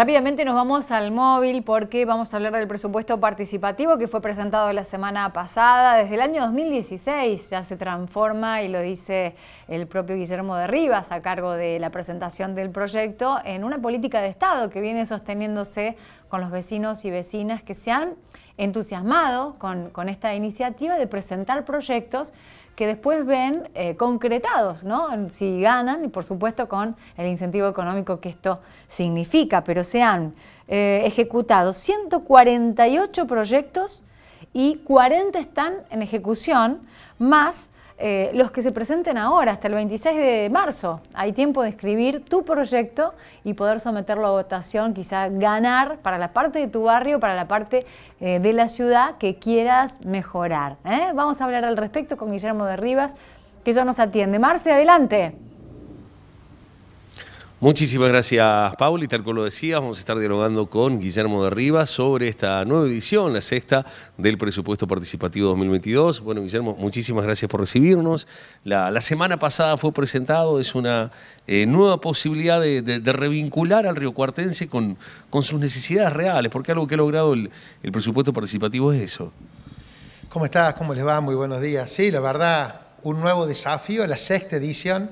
Rápidamente nos vamos al móvil porque vamos a hablar del presupuesto participativo que fue presentado la semana pasada. Desde el año 2016 ya se transforma, y lo dice el propio Guillermo de Rivas a cargo de la presentación del proyecto, en una política de Estado que viene sosteniéndose con los vecinos y vecinas que se han entusiasmado con, con esta iniciativa de presentar proyectos que después ven eh, concretados, ¿no? Si ganan, y por supuesto con el incentivo económico que esto significa, pero se han eh, ejecutado 148 proyectos y 40 están en ejecución, más eh, los que se presenten ahora, hasta el 26 de marzo. Hay tiempo de escribir tu proyecto y poder someterlo a votación, quizá ganar para la parte de tu barrio, para la parte eh, de la ciudad que quieras mejorar. ¿eh? Vamos a hablar al respecto con Guillermo de Rivas, que ya nos atiende. Marce, adelante. Muchísimas gracias, Paul. Y tal como lo decías, vamos a estar dialogando con Guillermo de Rivas sobre esta nueva edición, la sexta del presupuesto participativo 2022. Bueno, Guillermo, muchísimas gracias por recibirnos. La, semana pasada fue presentado, es una eh, nueva posibilidad de, revincular al río Cuartense con, sus necesidades reales, porque algo que ha logrado el, el presupuesto participativo es eso. ¿Cómo estás? ¿Cómo les va? Muy buenos días. Sí, la verdad, un nuevo desafío, la sexta edición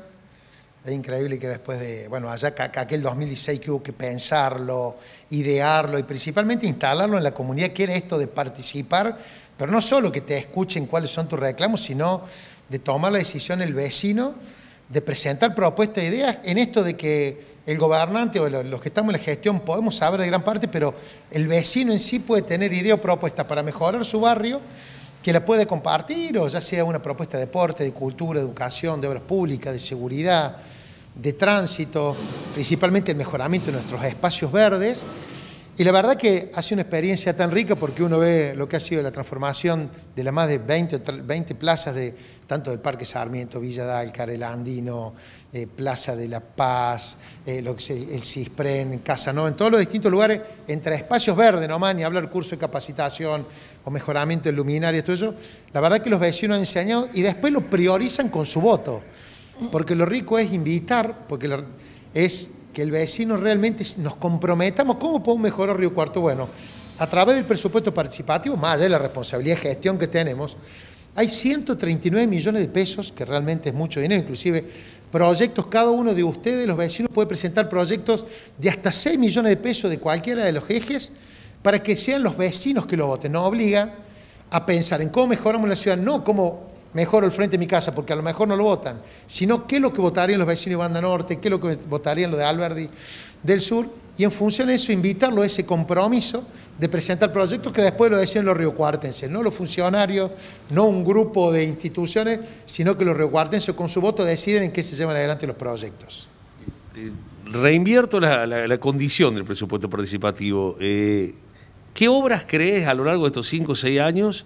es increíble que después de, bueno, allá aquel 2016 que hubo que pensarlo, idearlo y principalmente instalarlo en la comunidad, que era esto de participar, pero no solo que te escuchen cuáles son tus reclamos, sino de tomar la decisión el vecino, de presentar propuestas e ideas en esto de que el gobernante o los que estamos en la gestión podemos saber de gran parte, pero el vecino en sí puede tener ideas o propuesta para mejorar su barrio que la puede compartir, o ya sea una propuesta de deporte, de cultura, de educación, de obras públicas, de seguridad, de tránsito, principalmente el mejoramiento de nuestros espacios verdes, y la verdad que ha sido una experiencia tan rica porque uno ve lo que ha sido la transformación de las más de 20, plazas, de, tanto del Parque Sarmiento, Villa Dálcar, el Andino, eh, Plaza de la Paz, eh, lo que el, Cispren, Casa ¿no? en todos los distintos lugares, entre espacios verdes nomás, ni hablar curso de capacitación o mejoramiento de luminarias, todo eso. La verdad que los vecinos han enseñado y después lo priorizan con su voto. Porque lo rico es invitar, porque es que el vecino realmente nos comprometamos, ¿cómo podemos mejorar Río Cuarto? Bueno, a través del presupuesto participativo, más allá de la responsabilidad de gestión que tenemos, hay 139 millones de pesos, que realmente es mucho dinero, inclusive proyectos, cada uno de ustedes, los vecinos, puede presentar proyectos de hasta 6 millones de pesos de cualquiera de los ejes para que sean los vecinos que lo voten. no obliga a pensar en cómo mejoramos la ciudad, no cómo mejor el frente de mi casa, porque a lo mejor no lo votan, sino qué es lo que votarían los vecinos de Banda Norte, qué es lo que votarían los de Alberdi del Sur, y en función de eso invitarlo a ese compromiso de presentar proyectos que después lo decían los riocuartenses, no los funcionarios, no un grupo de instituciones, sino que los riocuartenses con su voto deciden en qué se llevan adelante los proyectos. Este, reinvierto la, condición del presupuesto participativo. Eh, ¿Qué obras crees a lo largo de estos cinco o seis años?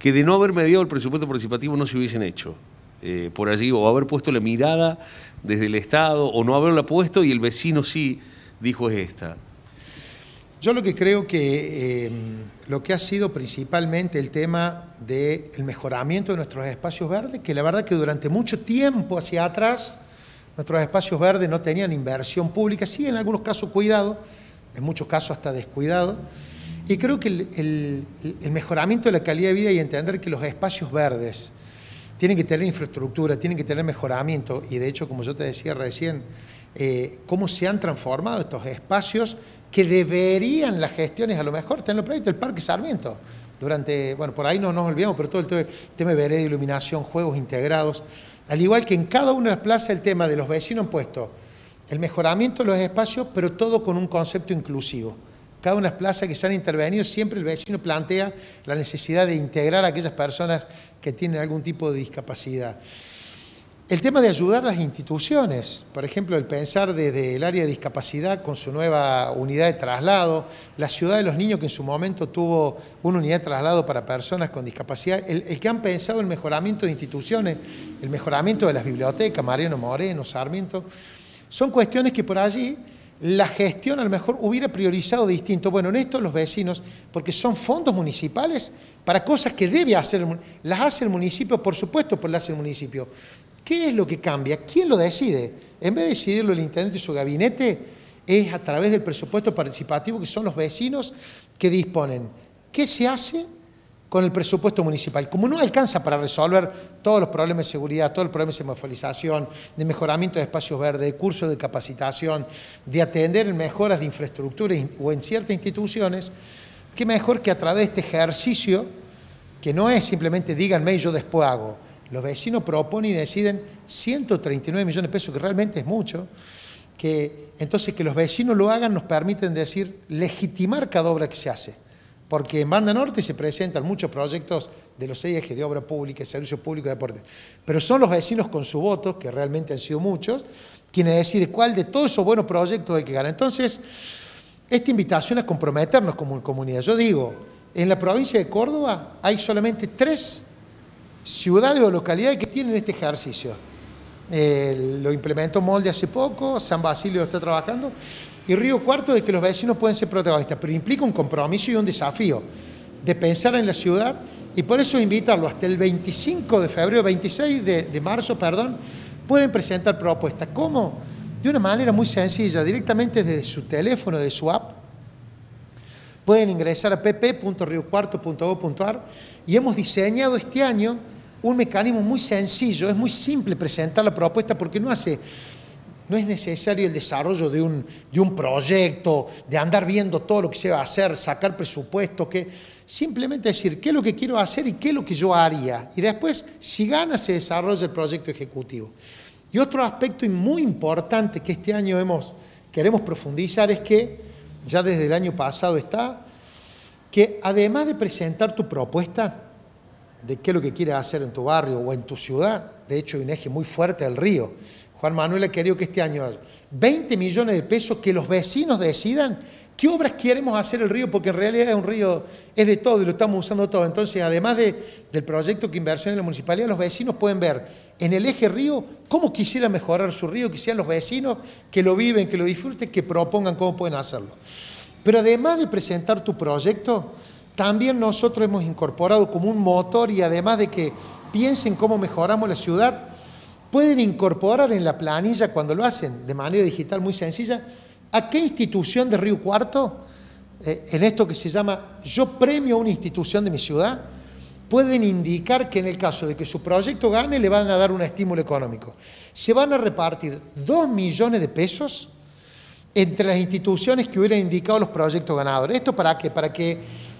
que de no haber mediado el presupuesto participativo no se hubiesen hecho. Eh, por allí, o haber puesto la mirada desde el Estado, o no haberla puesto y el vecino sí dijo es esta. Yo lo que creo que em, lo que ha sido principalmente el tema del mejoramiento de nuestros espacios verdes, que la verdad que durante mucho tiempo hacia atrás nuestros espacios verdes no tenían inversión pública, sí en algunos casos cuidado, en muchos casos hasta descuidado. Y creo que el, mejoramiento de la calidad de vida y entender que los espacios verdes tienen que tener infraestructura, tienen que tener mejoramiento. Y de hecho, como yo te decía recién, eh, cómo se han transformado estos espacios que deberían las gestiones, a lo mejor, tener el proyecto del Parque Sarmiento. Durante, bueno, por ahí no nos olvidamos, pero todo el tema de iluminación, juegos integrados. Al igual que en cada una de las plazas el tema de los vecinos han puesto, el mejoramiento de los espacios, pero todo con un concepto inclusivo cada una de las plazas que se han intervenido, siempre el vecino plantea la necesidad de integrar a aquellas personas que tienen algún tipo de discapacidad. El tema de ayudar a las instituciones, por ejemplo, el pensar desde el área de discapacidad con su nueva unidad de traslado, la ciudad de los niños que en su momento tuvo una unidad de traslado para personas con discapacidad, el, que han pensado el mejoramiento de instituciones, el mejoramiento de las bibliotecas, Mariano Moreno, Sarmiento, son cuestiones que por allí la gestión a lo mejor hubiera priorizado distinto. Bueno, en esto los vecinos, porque son fondos municipales para cosas que debe hacer, las hace el municipio, por supuesto, pues las hace el municipio. ¿Qué es lo que cambia? ¿Quién lo decide? En vez de decidirlo el intendente y su gabinete, es a través del presupuesto participativo que son los vecinos que disponen. ¿Qué se hace? con el presupuesto municipal. Como no alcanza para resolver todos los problemas de seguridad, todos los problemas de semaforización, de mejoramiento de espacios verdes, de cursos de capacitación, de atender mejoras de infraestructura o en ciertas instituciones, qué mejor que a través de este ejercicio, que no es simplemente díganme y yo después hago. Los vecinos proponen y deciden 139 millones de pesos, que realmente es mucho, que entonces que los vecinos lo hagan nos permiten decir, legitimar cada obra que se hace porque en Banda Norte se presentan muchos proyectos de los seis ejes de obra pública, servicios públicos y deporte, pero son los vecinos con su voto, que realmente han sido muchos, quienes deciden cuál de todos esos buenos proyectos hay que ganar. Entonces, esta invitación es comprometernos como comunidad. Yo digo, en la provincia de Córdoba hay solamente tres ciudades o localidades que tienen este ejercicio. Eh, lo implementó Molde hace poco, San Basilio está trabajando, y Río Cuarto de que los vecinos pueden ser protagonistas, pero implica un compromiso y un desafío de pensar en la ciudad y por eso invitarlo hasta el 25 de febrero, 26 de, marzo, perdón, pueden presentar propuestas. ¿Cómo? De una manera muy sencilla, directamente desde su teléfono, de su app, pueden ingresar a pp.riocuarto.gov.ar y hemos diseñado este año un mecanismo muy sencillo, es muy simple presentar la propuesta porque no hace no es necesario el desarrollo de un, proyecto, de andar viendo todo lo que se va a hacer, sacar presupuesto, que simplemente decir qué es lo que quiero hacer y qué es lo que yo haría. Y después, si gana, se desarrolla el proyecto ejecutivo. Y otro aspecto muy importante que este año queremos profundizar es que ya desde el año pasado está, que además de presentar tu propuesta de qué es lo que quieres hacer en tu barrio o en tu ciudad, de hecho hay un eje muy fuerte del río, Juan Manuel ha querido que este año haya 20 millones de pesos que los vecinos decidan qué obras queremos hacer el río, porque en realidad es un río, es de todo y lo estamos usando todo. Entonces, además de, del proyecto que inversión en la municipalidad, los vecinos pueden ver en el eje río cómo quisieran mejorar su río, quisieran los vecinos que lo viven, que lo disfruten, que propongan cómo pueden hacerlo. Pero además de presentar tu proyecto, también nosotros hemos incorporado como un motor y además de que piensen cómo mejoramos la ciudad, pueden incorporar en la planilla cuando lo hacen de manera digital muy sencilla, a qué institución de Río Cuarto, eh, en esto que se llama yo premio a una institución de mi ciudad, pueden indicar que en el caso de que su proyecto gane le van a dar un estímulo económico. Se van a repartir 2 millones de pesos entre las instituciones que hubieran indicado los proyectos ganadores. ¿Esto para qué? Para que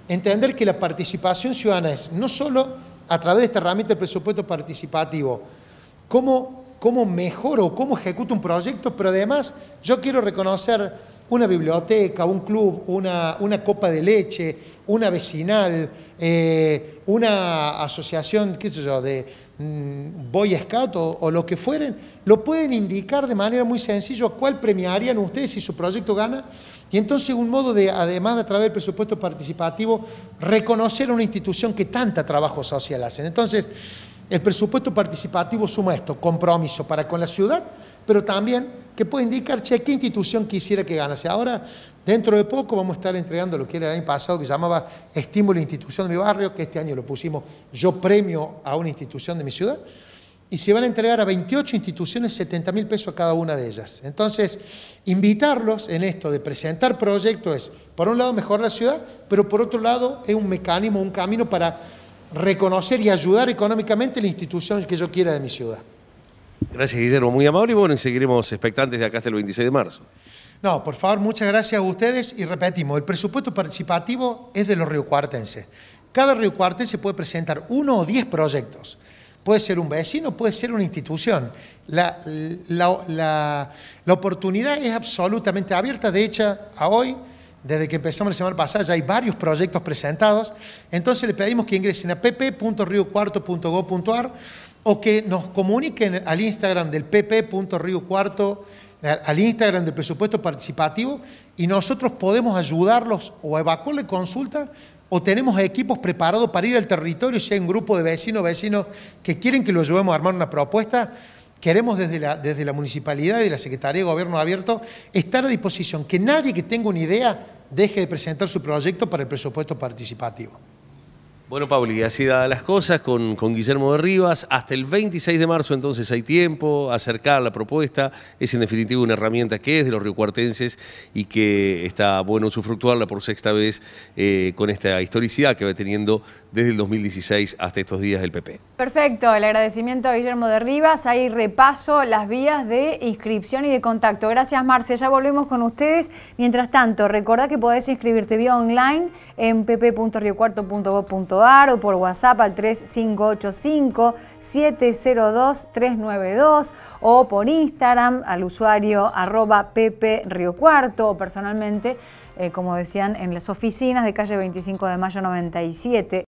entender que la participación ciudadana es no solo a través de esta herramienta del presupuesto participativo, cómo, cómo mejoro, cómo ejecuto un proyecto, pero además yo quiero reconocer una biblioteca, un club, una, una copa de leche, una vecinal, eh, una asociación, qué sé yo, de mm, Boy Scout o, lo que fueren, lo pueden indicar de manera muy sencilla cuál premiarían ustedes si su proyecto gana. Y entonces un modo de, además de a través del presupuesto participativo, reconocer a una institución que tanta trabajo social hace. Entonces, el presupuesto participativo suma esto, compromiso para con la ciudad, pero también que puede indicar, qué institución quisiera que ganase. Ahora, dentro de poco vamos a estar entregando lo que era el año pasado, que llamaba Estímulo a e Institución de mi barrio, que este año lo pusimos yo premio a una institución de mi ciudad, y se van a entregar a 28 instituciones 70 mil pesos a cada una de ellas. Entonces, invitarlos en esto de presentar proyectos es, por un lado, mejorar la ciudad, pero por otro lado, es un mecanismo, un camino para reconocer y ayudar económicamente la institución que yo quiera de mi ciudad. Gracias, Guillermo, muy amable y bueno, y seguiremos expectantes de acá hasta el 26 de marzo. No, por favor, muchas gracias a ustedes y repetimos, el presupuesto participativo es de los riocuartenses. Cada riocuartense puede presentar uno o diez proyectos. Puede ser un vecino, puede ser una institución. La, la oportunidad es absolutamente abierta, de hecho, a hoy desde que empezamos la semana pasada ya hay varios proyectos presentados. Entonces le pedimos que ingresen a pp.riocuarto.gov.ar o que nos comuniquen al Instagram del pp.riocuarto, al Instagram del presupuesto participativo y nosotros podemos ayudarlos o evacuarle consulta o tenemos equipos preparados para ir al territorio, si hay un grupo de vecinos o vecinos que quieren que lo ayudemos a armar una propuesta Queremos desde la, desde la municipalidad y la Secretaría de Gobierno Abierto estar a disposición, que nadie que tenga una idea deje de presentar su proyecto para el presupuesto participativo. Bueno, Pablo, y así dadas las cosas con, con, Guillermo de Rivas, hasta el 26 de marzo entonces hay tiempo, acercar la propuesta, es en definitiva una herramienta que es de los riocuartenses y que está bueno usufructuarla por sexta vez eh, con esta historicidad que va teniendo desde el 2016 hasta estos días del PP. Perfecto, el agradecimiento a Guillermo de Rivas. Ahí repaso las vías de inscripción y de contacto. Gracias, Marce. Ya volvemos con ustedes. Mientras tanto, recordá que podés inscribirte vía online en pp.riocuarto.gov.ar o por WhatsApp al 3585 702 392 o por Instagram al usuario arroba pp o personalmente eh, como decían, en las oficinas de calle 25 de mayo 97.